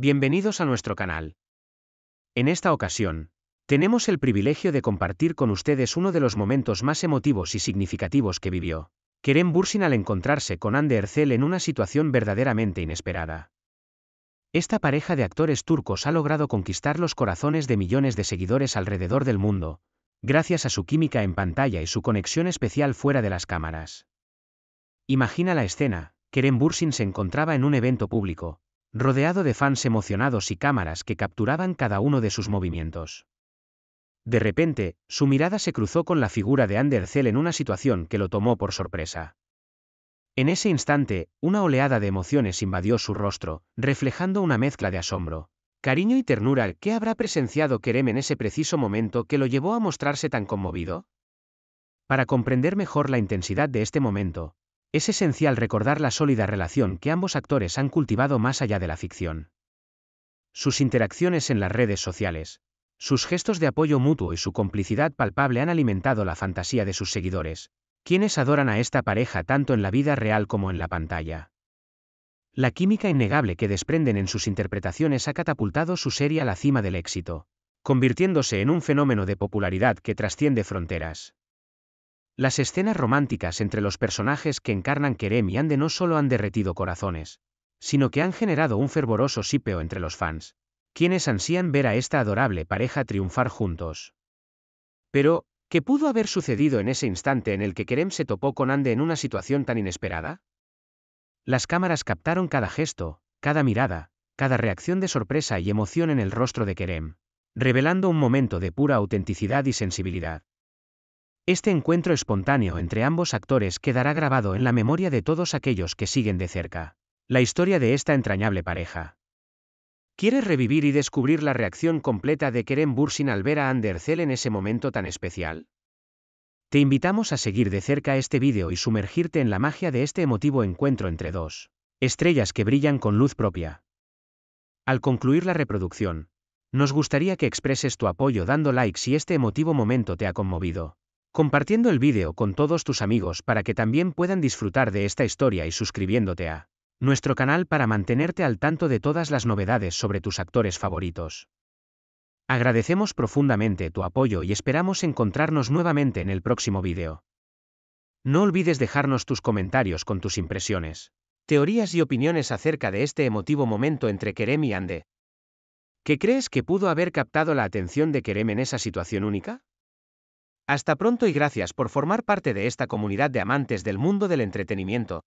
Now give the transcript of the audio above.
Bienvenidos a nuestro canal. En esta ocasión, tenemos el privilegio de compartir con ustedes uno de los momentos más emotivos y significativos que vivió. Kerem Bursin al encontrarse con Ander Ercel en una situación verdaderamente inesperada. Esta pareja de actores turcos ha logrado conquistar los corazones de millones de seguidores alrededor del mundo, gracias a su química en pantalla y su conexión especial fuera de las cámaras. Imagina la escena, Kerem Bursin se encontraba en un evento público, rodeado de fans emocionados y cámaras que capturaban cada uno de sus movimientos. De repente, su mirada se cruzó con la figura de Andercel en una situación que lo tomó por sorpresa. En ese instante, una oleada de emociones invadió su rostro, reflejando una mezcla de asombro, cariño y ternura ¿Qué habrá presenciado Kerem en ese preciso momento que lo llevó a mostrarse tan conmovido. Para comprender mejor la intensidad de este momento, es esencial recordar la sólida relación que ambos actores han cultivado más allá de la ficción. Sus interacciones en las redes sociales, sus gestos de apoyo mutuo y su complicidad palpable han alimentado la fantasía de sus seguidores, quienes adoran a esta pareja tanto en la vida real como en la pantalla. La química innegable que desprenden en sus interpretaciones ha catapultado su serie a la cima del éxito, convirtiéndose en un fenómeno de popularidad que trasciende fronteras. Las escenas románticas entre los personajes que encarnan Kerem y Ande no solo han derretido corazones, sino que han generado un fervoroso sipeo entre los fans, quienes ansían ver a esta adorable pareja triunfar juntos. Pero, ¿qué pudo haber sucedido en ese instante en el que Kerem se topó con Ande en una situación tan inesperada? Las cámaras captaron cada gesto, cada mirada, cada reacción de sorpresa y emoción en el rostro de Kerem, revelando un momento de pura autenticidad y sensibilidad. Este encuentro espontáneo entre ambos actores quedará grabado en la memoria de todos aquellos que siguen de cerca la historia de esta entrañable pareja. ¿Quieres revivir y descubrir la reacción completa de Kerem Bursin al ver a Andercel en ese momento tan especial? Te invitamos a seguir de cerca este vídeo y sumergirte en la magia de este emotivo encuentro entre dos estrellas que brillan con luz propia. Al concluir la reproducción, nos gustaría que expreses tu apoyo dando like si este emotivo momento te ha conmovido compartiendo el vídeo con todos tus amigos para que también puedan disfrutar de esta historia y suscribiéndote a nuestro canal para mantenerte al tanto de todas las novedades sobre tus actores favoritos. Agradecemos profundamente tu apoyo y esperamos encontrarnos nuevamente en el próximo vídeo. No olvides dejarnos tus comentarios con tus impresiones, teorías y opiniones acerca de este emotivo momento entre Kerem y Ande. ¿Qué crees que pudo haber captado la atención de Kerem en esa situación única? Hasta pronto y gracias por formar parte de esta comunidad de amantes del mundo del entretenimiento.